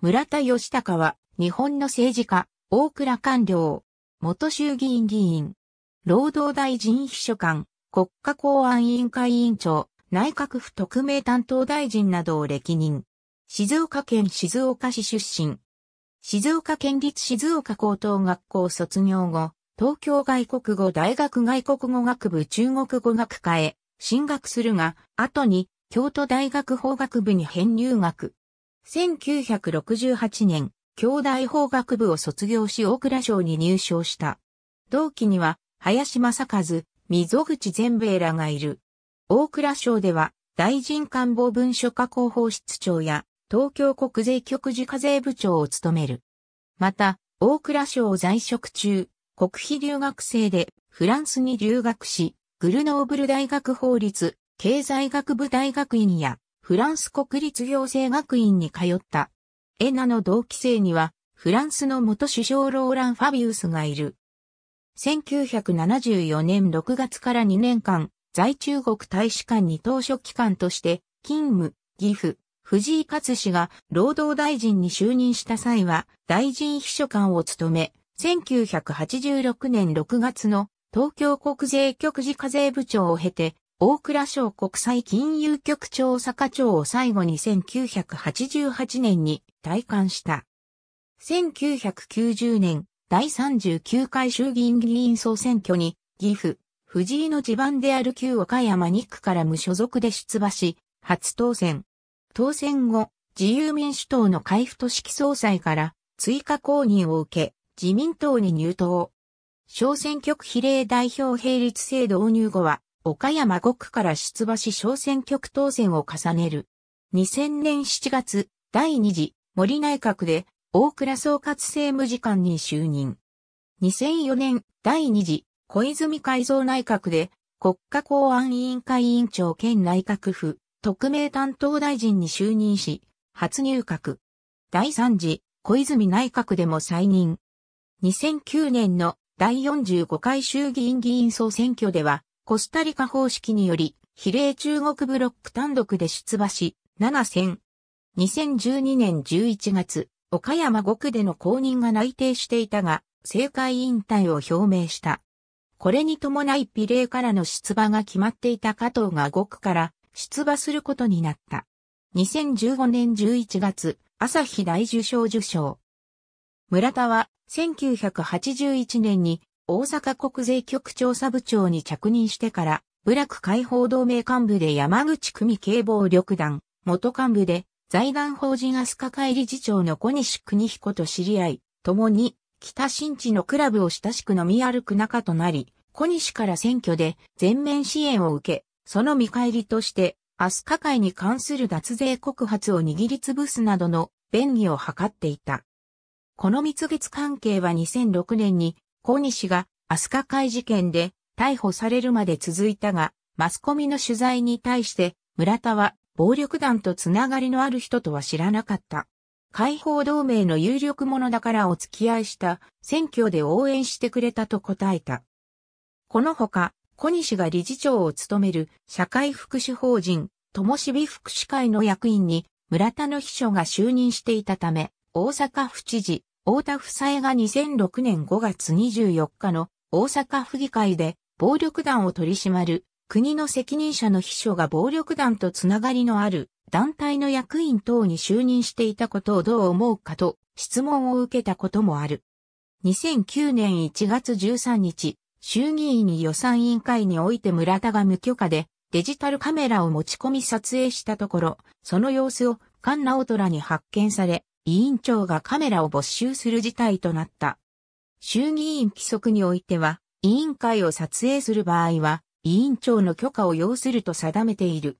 村田義孝は、日本の政治家、大倉官僚、元衆議院議員、労働大臣秘書官、国家公安委員会委員長、内閣府特命担当大臣などを歴任。静岡県静岡市出身。静岡県立静岡高等学校卒業後、東京外国語大学外国語学部中国語学科へ進学するが、後に京都大学法学部に編入学。1968年、京大法学部を卒業し大倉省に入省した。同期には、林正和、溝口全米らがいる。大倉省では、大臣官房文書課広報室長や、東京国税局次課税部長を務める。また、大倉省在職中、国費留学生でフランスに留学し、グルノーブル大学法律、経済学部大学院やフランス国立行政学院に通った。エナの同期生には、フランスの元首相ローラン・ファビウスがいる。1974年6月から2年間、在中国大使館に当初機関として、勤務、義父、藤井勝氏が労働大臣に就任した際は、大臣秘書官を務め、1986年6月の東京国税局次課税部長を経て、大倉省国際金融局長坂町を最後に1988年に退官した。1990年、第39回衆議院議員総選挙に、岐阜、藤井の地盤である旧岡山2区から無所属で出馬し、初当選。当選後、自由民主党の海部都市総裁から追加公認を受け、自民党に入党。小選挙区比例代表並立制導入後は、岡山5区から出馬し小選挙区当選を重ねる。2000年7月、第2次森内閣で大倉総括政務次官に就任。2004年、第2次小泉改造内閣で国家公安委員会委員長兼内閣府特命担当大臣に就任し、初入閣。第3次小泉内閣でも再任。2009年の第45回衆議院議員総選挙では、コスタリカ方式により、比例中国ブロック単独で出馬し、7選。2012年11月、岡山5区での公認が内定していたが、政界引退を表明した。これに伴い比例からの出馬が決まっていた加藤が5区から出馬することになった。2015年11月、朝日大受賞受賞。村田は1981年に大阪国税局調査部長に着任してから、部落解放同盟幹部で山口組警防力団、元幹部で財団法人アスカ会理事長の小西邦彦と知り合い、共に北新地のクラブを親しく飲み歩く仲となり、小西から選挙で全面支援を受け、その見返りとして、アスカ会に関する脱税告発を握りつぶすなどの便宜を図っていた。この蜜月関係は2006年に小西が飛鳥会事件で逮捕されるまで続いたが、マスコミの取材に対して村田は暴力団とつながりのある人とは知らなかった。解放同盟の有力者だからお付き合いした、選挙で応援してくれたと答えた。このほか、小西が理事長を務める社会福祉法人、ともしび福祉会の役員に村田の秘書が就任していたため、大阪府知事、太田夫妻が2006年5月24日の大阪府議会で暴力団を取り締まる国の責任者の秘書が暴力団とつながりのある団体の役員等に就任していたことをどう思うかと質問を受けたこともある。2009年1月13日、衆議院に予算委員会において村田が無許可でデジタルカメラを持ち込み撮影したところ、その様子を菅直虎に発見され、委員長がカメラを没収する事態となった。衆議院規則においては、委員会を撮影する場合は、委員長の許可を要すると定めている。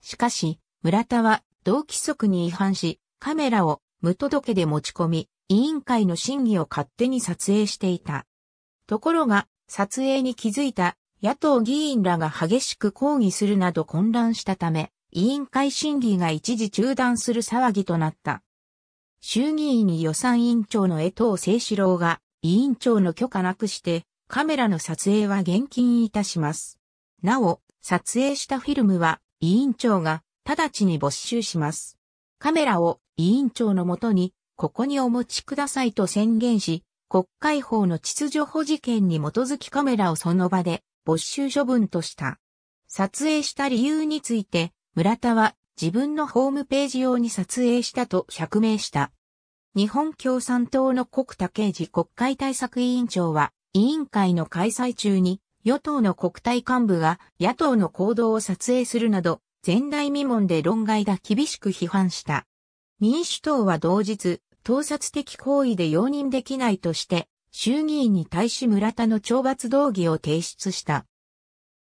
しかし、村田は同規則に違反し、カメラを無届けで持ち込み、委員会の審議を勝手に撮影していた。ところが、撮影に気づいた野党議員らが激しく抗議するなど混乱したため、委員会審議が一時中断する騒ぎとなった。衆議院予算委員長の江藤聖志郎が、委員長の許可なくして、カメラの撮影は厳禁いたします。なお、撮影したフィルムは、委員長が、直ちに没収します。カメラを、委員長のもとに、ここにお持ちくださいと宣言し、国会法の秩序保持権に基づきカメラをその場で、没収処分とした。撮影した理由について、村田は自分のホームページ用に撮影したと釈明した。日本共産党の国田刑事国会対策委員長は、委員会の開催中に、与党の国対幹部が野党の行動を撮影するなど、前代未聞で論外だ厳しく批判した。民主党は同日、盗撮的行為で容認できないとして、衆議院に対し村田の懲罰動議を提出した。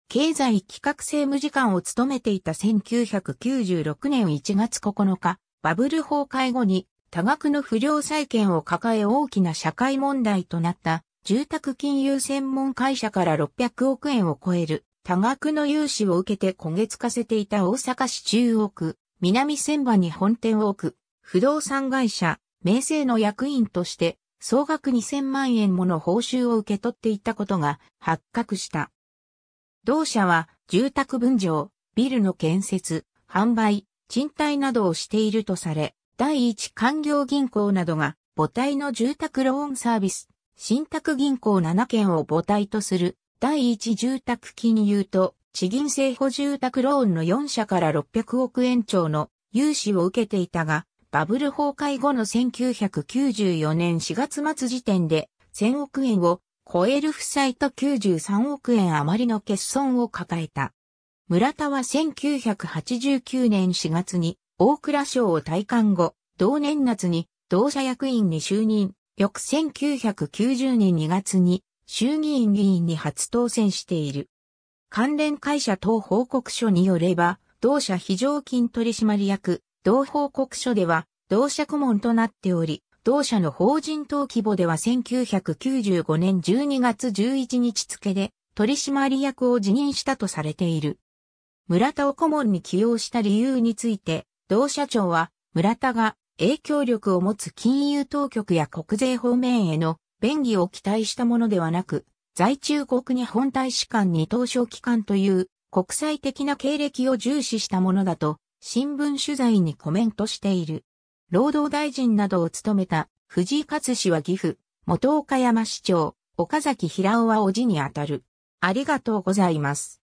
経済企画政務次官を務めていた1996年1月9日、バブル崩壊後に多額の不良債権を抱え大きな社会問題となった住宅金融専門会社から600億円を超える多額の融資を受けて焦げつかせていた大阪市中央区南千葉に本店を置く不動産会社名声の役員として総額2000万円もの報酬を受け取っていたことが発覚した。同社は住宅分譲、ビルの建設、販売、賃貸などをしているとされ、第一官業銀行などが母体の住宅ローンサービス、信託銀行7件を母体とする第一住宅金融と地銀政府住宅ローンの4社から600億円超の融資を受けていたが、バブル崩壊後の1994年4月末時点で1000億円を超える負債と93億円余りの欠損を抱えた。村田は1989年4月に大蔵省を退官後、同年夏に同社役員に就任、翌1990年2月に衆議院議員に初当選している。関連会社等報告書によれば、同社非常勤取締役、同報告書では、同社顧問となっており、同社の法人登記簿では1995年12月11日付で取締役を辞任したとされている。村田を顧問に起用した理由について、同社長は村田が影響力を持つ金融当局や国税方面への便宜を期待したものではなく、在中国に本大使館に当初機関という国際的な経歴を重視したものだと新聞取材にコメントしている。労働大臣などを務めた藤井勝氏は岐阜、元岡山市長、岡崎平尾はお父にあたる。ありがとうございます。